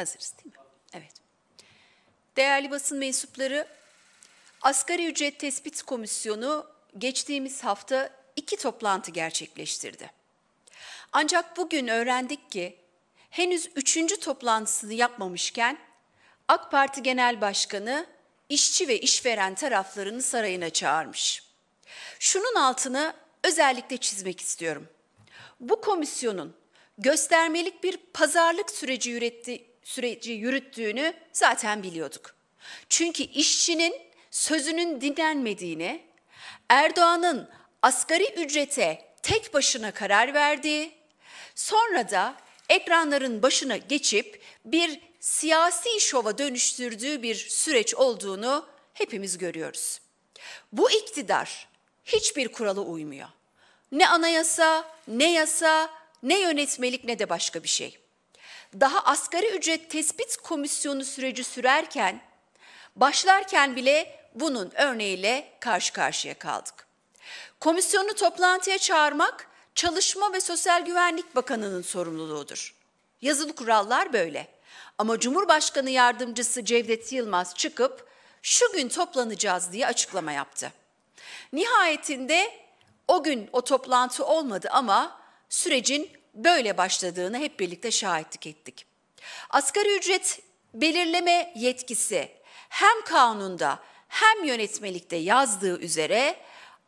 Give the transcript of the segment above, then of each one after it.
Hazırız değil mi? Evet. Değerli basın mensupları, Asgari Ücret Tespit Komisyonu geçtiğimiz hafta iki toplantı gerçekleştirdi. Ancak bugün öğrendik ki henüz üçüncü toplantısını yapmamışken AK Parti Genel Başkanı işçi ve işveren taraflarını sarayına çağırmış. Şunun altını özellikle çizmek istiyorum. Bu komisyonun göstermelik bir pazarlık süreci üretti, süreci yürüttüğünü zaten biliyorduk. Çünkü işçinin sözünün dinlenmediğini, Erdoğan'ın asgari ücrete tek başına karar verdiği, sonra da ekranların başına geçip bir siyasi şova dönüştürdüğü bir süreç olduğunu hepimiz görüyoruz. Bu iktidar hiçbir kurala uymuyor. Ne anayasa, ne yasa, ne yönetmelik ne de başka bir şey daha asgari ücret tespit komisyonu süreci sürerken, başlarken bile bunun örneğiyle karşı karşıya kaldık. Komisyonu toplantıya çağırmak Çalışma ve Sosyal Güvenlik Bakanı'nın sorumluluğudur. Yazılı kurallar böyle. Ama Cumhurbaşkanı Yardımcısı Cevdet Yılmaz çıkıp şu gün toplanacağız diye açıklama yaptı. Nihayetinde o gün o toplantı olmadı ama sürecin böyle başladığını hep birlikte şahitlik ettik. Asgari ücret belirleme yetkisi hem kanunda hem yönetmelikte yazdığı üzere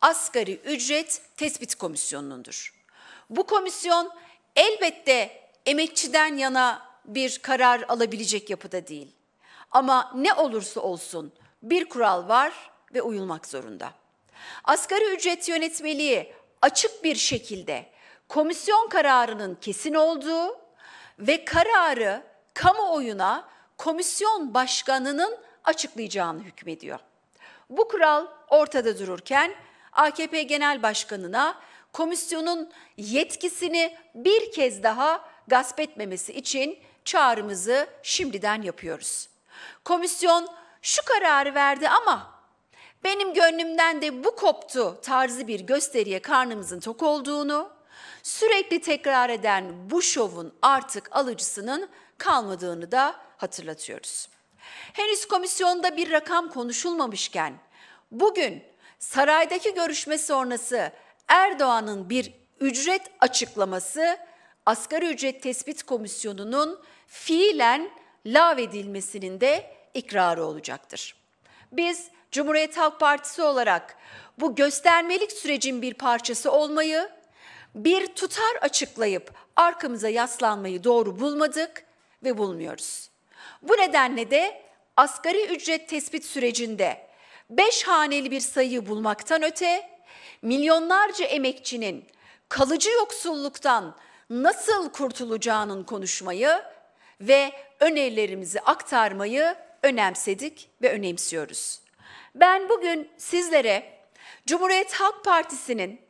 asgari ücret tespit komisyonundur. Bu komisyon elbette emekçiden yana bir karar alabilecek yapıda değil. Ama ne olursa olsun bir kural var ve uyulmak zorunda. Asgari ücret yönetmeliği açık bir şekilde komisyon kararının kesin olduğu ve kararı kamuoyuna komisyon başkanının açıklayacağını hükmediyor. Bu kural ortada dururken AKP Genel Başkanı'na komisyonun yetkisini bir kez daha gasp etmemesi için çağrımızı şimdiden yapıyoruz. Komisyon şu kararı verdi ama benim gönlümden de bu koptu tarzı bir gösteriye karnımızın tok olduğunu, Sürekli tekrar eden bu şovun artık alıcısının kalmadığını da hatırlatıyoruz. Henüz komisyonda bir rakam konuşulmamışken bugün saraydaki görüşme sonrası Erdoğan'ın bir ücret açıklaması asgari ücret tespit komisyonunun fiilen lav de ikrarı olacaktır. Biz Cumhuriyet Halk Partisi olarak bu göstermelik sürecin bir parçası olmayı bir tutar açıklayıp arkamıza yaslanmayı doğru bulmadık ve bulmuyoruz. Bu nedenle de asgari ücret tespit sürecinde 5 haneli bir sayıyı bulmaktan öte milyonlarca emekçinin kalıcı yoksulluktan nasıl kurtulacağının konuşmayı ve önerilerimizi aktarmayı önemsedik ve önemsiyoruz. Ben bugün sizlere Cumhuriyet Halk Partisi'nin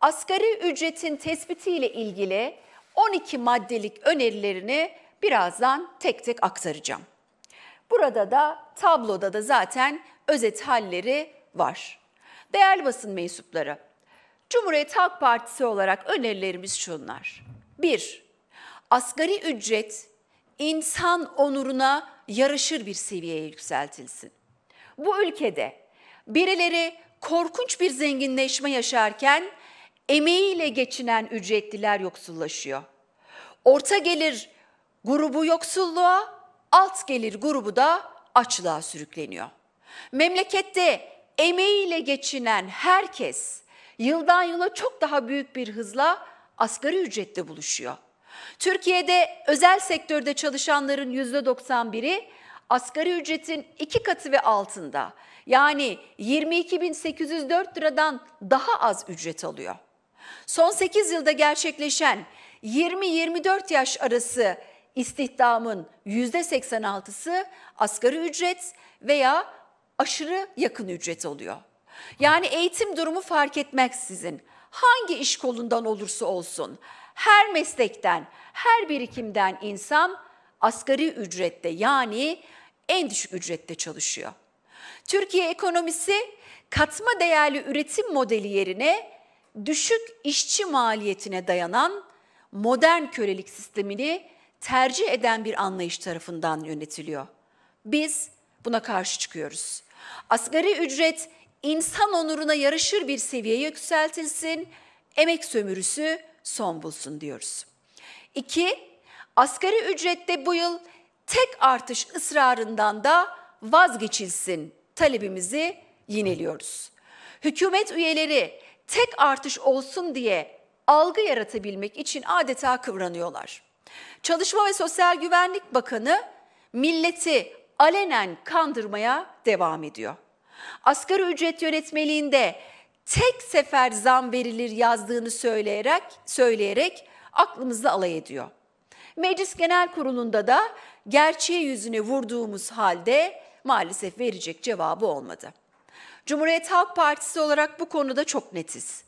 asgari ücretin tespitiyle ilgili 12 maddelik önerilerini birazdan tek tek aktaracağım. Burada da tabloda da zaten özet halleri var. Değerli basın mensupları, Cumhuriyet Halk Partisi olarak önerilerimiz şunlar. 1. Asgari ücret insan onuruna yarışır bir seviyeye yükseltilsin. Bu ülkede birileri korkunç bir zenginleşme yaşarken emeğiyle geçinen ücretliler yoksullaşıyor. Orta gelir grubu yoksulluğa, alt gelir grubu da açlığa sürükleniyor. Memlekette emeğiyle geçinen herkes yıldan yıla çok daha büyük bir hızla asgari ücrette buluşuyor. Türkiye'de özel sektörde çalışanların yüzde %91'i asgari ücretin iki katı ve altında yani 22.804 liradan daha az ücret alıyor. Son 8 yılda gerçekleşen 20-24 yaş arası istihdamın %86'sı asgari ücret veya aşırı yakın ücret oluyor. Yani eğitim durumu fark etmeksizin hangi iş kolundan olursa olsun her meslekten, her birikimden insan asgari ücrette yani en düşük ücrette çalışıyor. Türkiye ekonomisi katma değerli üretim modeli yerine düşük işçi maliyetine dayanan modern kölelik sistemini tercih eden bir anlayış tarafından yönetiliyor. Biz buna karşı çıkıyoruz. Asgari ücret insan onuruna yarışır bir seviyeye yükseltilsin, emek sömürüsü son bulsun diyoruz. İki, Asgari ücrette bu yıl tek artış ısrarından da vazgeçilsin talebimizi yineliyoruz. Hükümet üyeleri tek artış olsun diye algı yaratabilmek için adeta kıvranıyorlar. Çalışma ve Sosyal Güvenlik Bakanı milleti alenen kandırmaya devam ediyor. Asgari ücret yönetmeliğinde tek sefer zam verilir yazdığını söyleyerek söyleyerek aklımızda alay ediyor. Meclis Genel Kurulu'nda da gerçeği yüzüne vurduğumuz halde maalesef verecek cevabı olmadı. Cumhuriyet Halk Partisi olarak bu konuda çok netiz.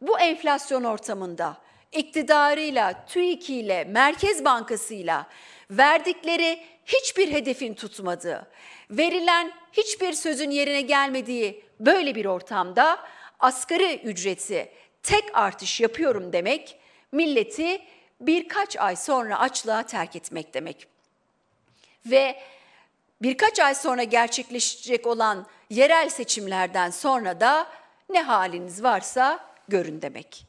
Bu enflasyon ortamında iktidarıyla, TÜİK'iyle, Merkez Bankası'yla verdikleri hiçbir hedefin tutmadığı, verilen hiçbir sözün yerine gelmediği böyle bir ortamda asgari ücreti tek artış yapıyorum demek milleti birkaç ay sonra açlığa terk etmek demek. Ve birkaç ay sonra gerçekleşecek olan yerel seçimlerden sonra da ne haliniz varsa görün demek.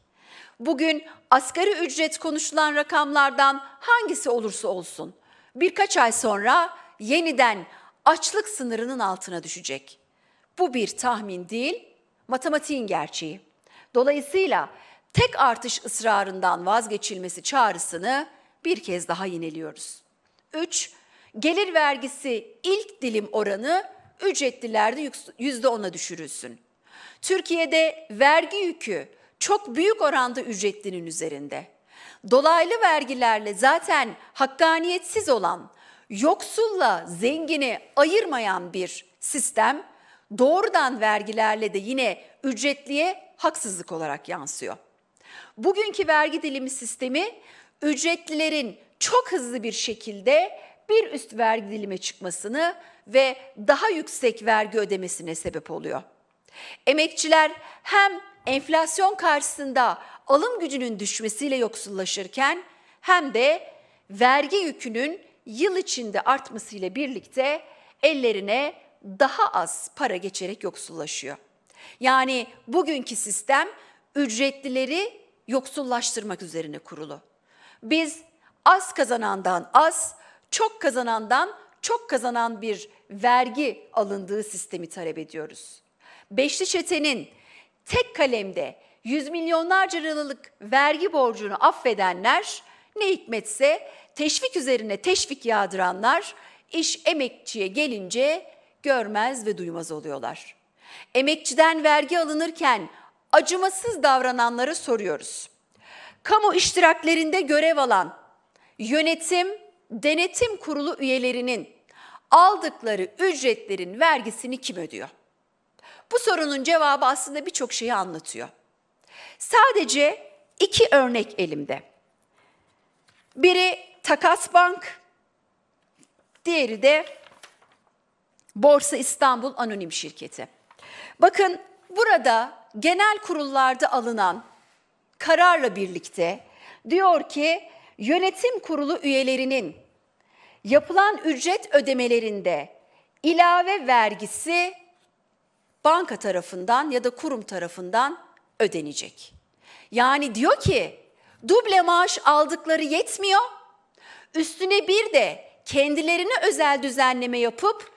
Bugün asgari ücret konuşulan rakamlardan hangisi olursa olsun birkaç ay sonra yeniden açlık sınırının altına düşecek. Bu bir tahmin değil, matematiğin gerçeği. Dolayısıyla tek artış ısrarından vazgeçilmesi çağrısını bir kez daha yeniliyoruz. 3. Gelir vergisi ilk dilim oranı ücretlilerde yüzde ona düşürülsün. Türkiye'de vergi yükü çok büyük oranda ücretlinin üzerinde. Dolaylı vergilerle zaten hakkaniyetsiz olan, yoksulla zengini ayırmayan bir sistem doğrudan vergilerle de yine ücretliye haksızlık olarak yansıyor. Bugünkü vergi dilimi sistemi ücretlilerin çok hızlı bir şekilde bir üst vergi dilime çıkmasını ve daha yüksek vergi ödemesine sebep oluyor. Emekçiler hem enflasyon karşısında alım gücünün düşmesiyle yoksullaşırken hem de vergi yükünün yıl içinde artmasıyla birlikte ellerine daha az para geçerek yoksullaşıyor. Yani bugünkü sistem ücretlileri yoksullaştırmak üzerine kurulu. Biz az kazanandan az, çok kazanandan çok kazanan bir vergi alındığı sistemi talep ediyoruz. Beşli çetenin tek kalemde yüz milyonlarca liralık vergi borcunu affedenler ne hikmetse teşvik üzerine teşvik yağdıranlar iş emekçiye gelince görmez ve duymaz oluyorlar. Emekçiden vergi alınırken acımasız davrananlara soruyoruz. Kamu iştiraklerinde görev alan yönetim, denetim kurulu üyelerinin aldıkları ücretlerin vergisini kim ödüyor? Bu sorunun cevabı aslında birçok şeyi anlatıyor. Sadece iki örnek elimde. Biri Takas Bank, diğeri de Borsa İstanbul Anonim Şirketi. Bakın burada genel kurullarda alınan kararla birlikte diyor ki yönetim kurulu üyelerinin yapılan ücret ödemelerinde ilave vergisi banka tarafından ya da kurum tarafından ödenecek. Yani diyor ki duble maaş aldıkları yetmiyor. Üstüne bir de kendilerine özel düzenleme yapıp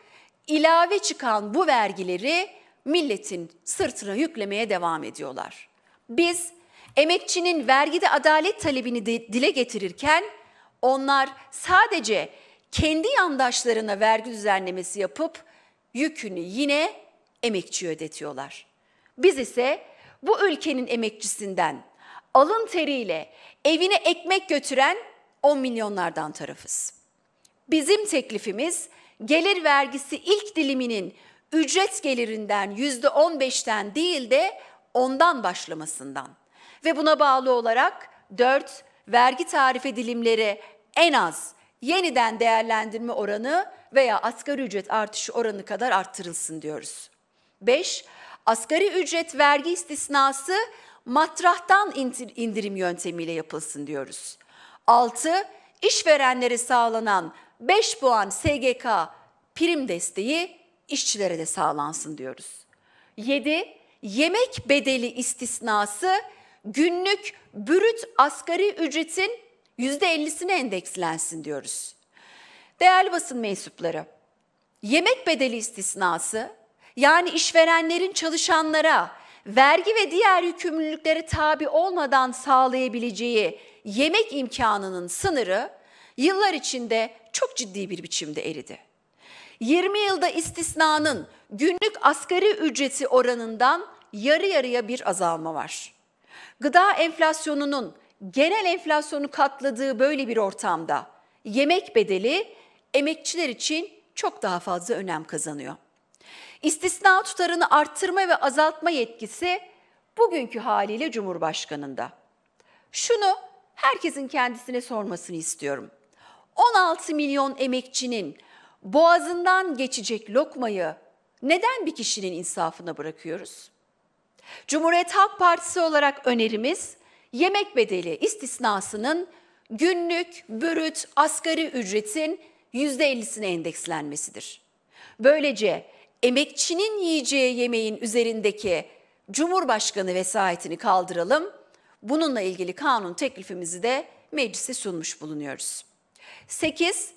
ilave çıkan bu vergileri milletin sırtına yüklemeye devam ediyorlar. Biz emekçinin vergide adalet talebini dile getirirken onlar sadece kendi yandaşlarına vergi düzenlemesi yapıp yükünü yine emekçi ödetiyorlar. Biz ise bu ülkenin emekçisinden alın teriyle evine ekmek götüren 10 milyonlardan tarafız. Bizim teklifimiz gelir vergisi ilk diliminin ücret gelirinden yüzde %15'ten değil de ondan başlamasından ve buna bağlı olarak 4 vergi tarife dilimleri en az yeniden değerlendirme oranı veya asgari ücret artışı oranı kadar arttırılsın diyoruz. 5. Asgari ücret vergi istisnası matrahtan indirim yöntemiyle yapılsın diyoruz. 6. İşverenlere sağlanan 5 puan SGK prim desteği işçilere de sağlansın diyoruz. 7. Yemek bedeli istisnası günlük bürüt asgari ücretin %50'sine endekslensin diyoruz. Değerli basın mensupları, yemek bedeli istisnası yani işverenlerin çalışanlara vergi ve diğer yükümlülüklere tabi olmadan sağlayabileceği yemek imkanının sınırı yıllar içinde çok ciddi bir biçimde eridi. 20 yılda istisnanın günlük asgari ücreti oranından yarı yarıya bir azalma var. Gıda enflasyonunun genel enflasyonu katladığı böyle bir ortamda yemek bedeli emekçiler için çok daha fazla önem kazanıyor. İstisna tutarını arttırma ve azaltma yetkisi bugünkü haliyle Cumhurbaşkanı'nda. Şunu herkesin kendisine sormasını istiyorum. 16 milyon emekçinin boğazından geçecek lokmayı neden bir kişinin insafına bırakıyoruz? Cumhuriyet Halk Partisi olarak önerimiz yemek bedeli istisnasının günlük bürüt asgari ücretin %50'sine endekslenmesidir. Böylece emekçinin yiyeceği yemeğin üzerindeki Cumhurbaşkanı vesayetini kaldıralım. Bununla ilgili kanun teklifimizi de meclise sunmuş bulunuyoruz. 8.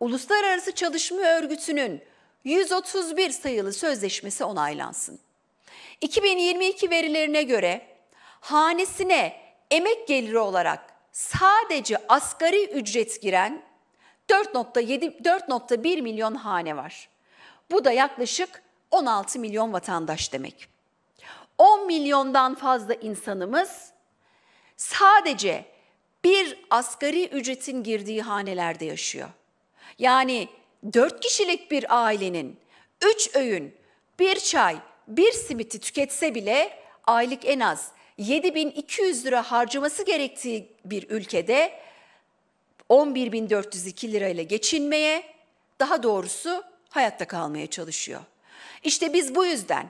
Uluslararası Çalışma Örgütü'nün 131 sayılı sözleşmesi onaylansın. 2022 verilerine göre hanesine emek geliri olarak sadece asgari ücret giren 4.1 milyon hane var. Bu da yaklaşık 16 milyon vatandaş demek. 10 milyondan fazla insanımız sadece bir asgari ücretin girdiği hanelerde yaşıyor. Yani 4 kişilik bir ailenin 3 öğün, bir çay, bir simiti tüketse bile aylık en az 7200 lira harcaması gerektiği bir ülkede 11402 lirayla geçinmeye, daha doğrusu hayatta kalmaya çalışıyor. İşte biz bu yüzden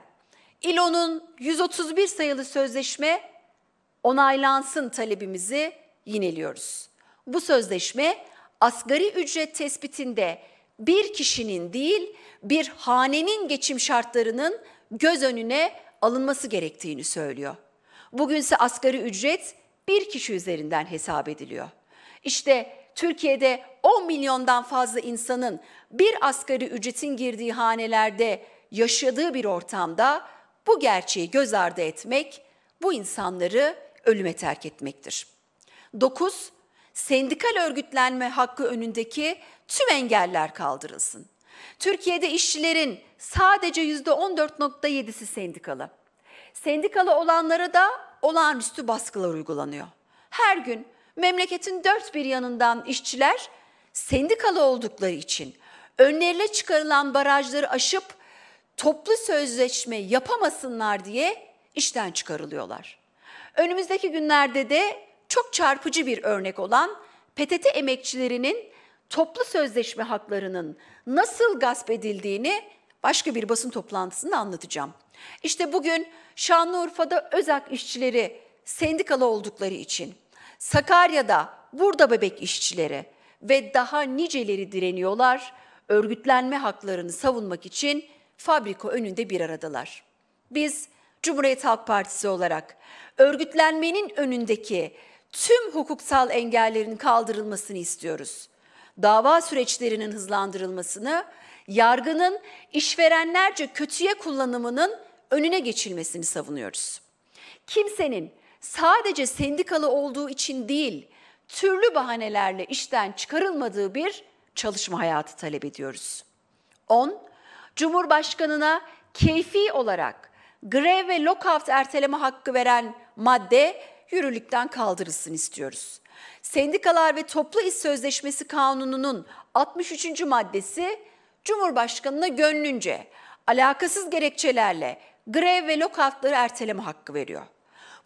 İLO'nun 131 sayılı sözleşme onaylansın talebimizi yineliyoruz. Bu sözleşme asgari ücret tespitinde bir kişinin değil bir hanenin geçim şartlarının göz önüne alınması gerektiğini söylüyor. Bugünse asgari ücret bir kişi üzerinden hesap ediliyor. İşte Türkiye'de 10 milyondan fazla insanın bir asgari ücretin girdiği hanelerde yaşadığı bir ortamda bu gerçeği göz ardı etmek bu insanları ölüme terk etmektir. 9. Sendikal örgütlenme hakkı önündeki tüm engeller kaldırılsın. Türkiye'de işçilerin sadece %14.7'si sendikalı. Sendikalı olanlara da olağanüstü baskılar uygulanıyor. Her gün memleketin dört bir yanından işçiler sendikalı oldukları için önlerine çıkarılan barajları aşıp toplu sözleşme yapamasınlar diye işten çıkarılıyorlar. Önümüzdeki günlerde de çok çarpıcı bir örnek olan PTT emekçilerinin toplu sözleşme haklarının nasıl gasp edildiğini başka bir basın toplantısında anlatacağım. İşte bugün Şanlıurfa'da Özak işçileri sendikalı oldukları için, Sakarya'da burada bebek işçileri ve daha niceleri direniyorlar, örgütlenme haklarını savunmak için fabrika önünde bir aradalar. Biz Cumhuriyet Halk Partisi olarak örgütlenmenin önündeki tüm hukuksal engellerin kaldırılmasını istiyoruz. Dava süreçlerinin hızlandırılmasını, yargının işverenlerce kötüye kullanımının önüne geçilmesini savunuyoruz. Kimsenin sadece sendikalı olduğu için değil, türlü bahanelerle işten çıkarılmadığı bir çalışma hayatı talep ediyoruz. 10. Cumhurbaşkanına keyfi olarak grev ve lockout erteleme hakkı veren madde yürürlükten kaldırılsın istiyoruz. Sendikalar ve Toplu İş Sözleşmesi Kanunu'nun 63. maddesi Cumhurbaşkanına gönlünce alakasız gerekçelerle grev ve lokavtları erteleme hakkı veriyor.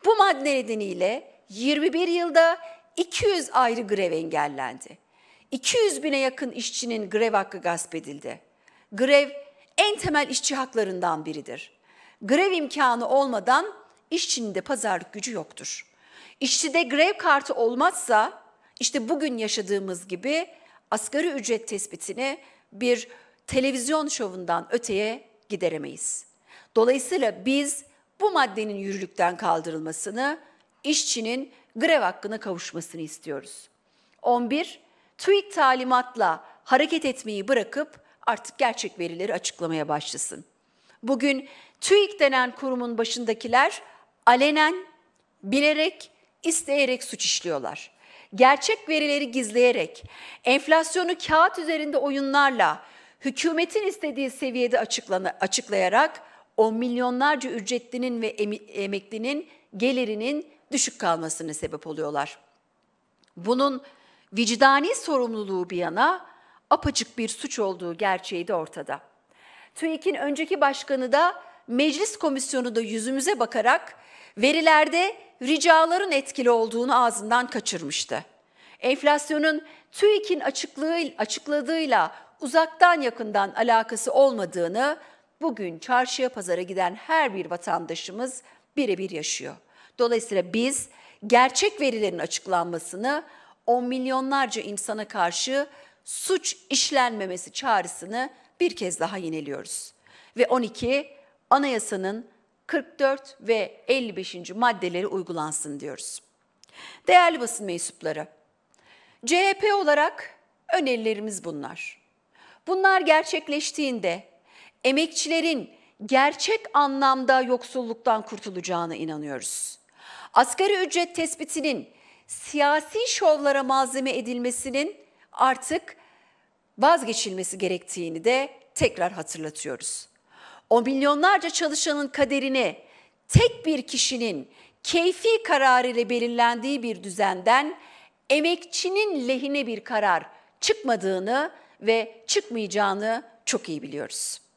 Bu madde nedeniyle 21 yılda 200 ayrı grev engellendi. 200 bine yakın işçinin grev hakkı gasp edildi. Grev en temel işçi haklarından biridir. Grev imkanı olmadan işçinin de pazarlık gücü yoktur. İşçide grev kartı olmazsa işte bugün yaşadığımız gibi asgari ücret tespitini bir televizyon şovundan öteye gideremeyiz. Dolayısıyla biz bu maddenin yürürlükten kaldırılmasını, işçinin grev hakkına kavuşmasını istiyoruz. 11. TÜİK talimatla hareket etmeyi bırakıp artık gerçek verileri açıklamaya başlasın. Bugün TÜİK denen kurumun başındakiler alenen, bilerek, isteyerek suç işliyorlar. Gerçek verileri gizleyerek, enflasyonu kağıt üzerinde oyunlarla, hükümetin istediği seviyede açıklayarak on milyonlarca ücretlinin ve emeklinin gelirinin düşük kalmasını sebep oluyorlar. Bunun vicdani sorumluluğu bir yana apaçık bir suç olduğu gerçeği de ortada. TÜİK'in önceki başkanı da meclis komisyonu da yüzümüze bakarak verilerde ricaların etkili olduğunu ağzından kaçırmıştı. Enflasyonun TÜİK'in açıkladığı, açıkladığıyla uzaktan yakından alakası olmadığını bugün çarşıya pazara giden her bir vatandaşımız birebir yaşıyor. Dolayısıyla biz gerçek verilerin açıklanmasını on milyonlarca insana karşı suç işlenmemesi çağrısını bir kez daha yeniliyoruz. Ve 12 anayasanın 44 ve 55. maddeleri uygulansın diyoruz. Değerli basın mensupları, CHP olarak önerilerimiz bunlar. Bunlar gerçekleştiğinde emekçilerin gerçek anlamda yoksulluktan kurtulacağına inanıyoruz. Asgari ücret tespitinin siyasi şovlara malzeme edilmesinin artık vazgeçilmesi gerektiğini de tekrar hatırlatıyoruz. O milyonlarca çalışanın kaderini tek bir kişinin keyfi kararıyla belirlendiği bir düzenden emekçinin lehine bir karar çıkmadığını ve çıkmayacağını çok iyi biliyoruz.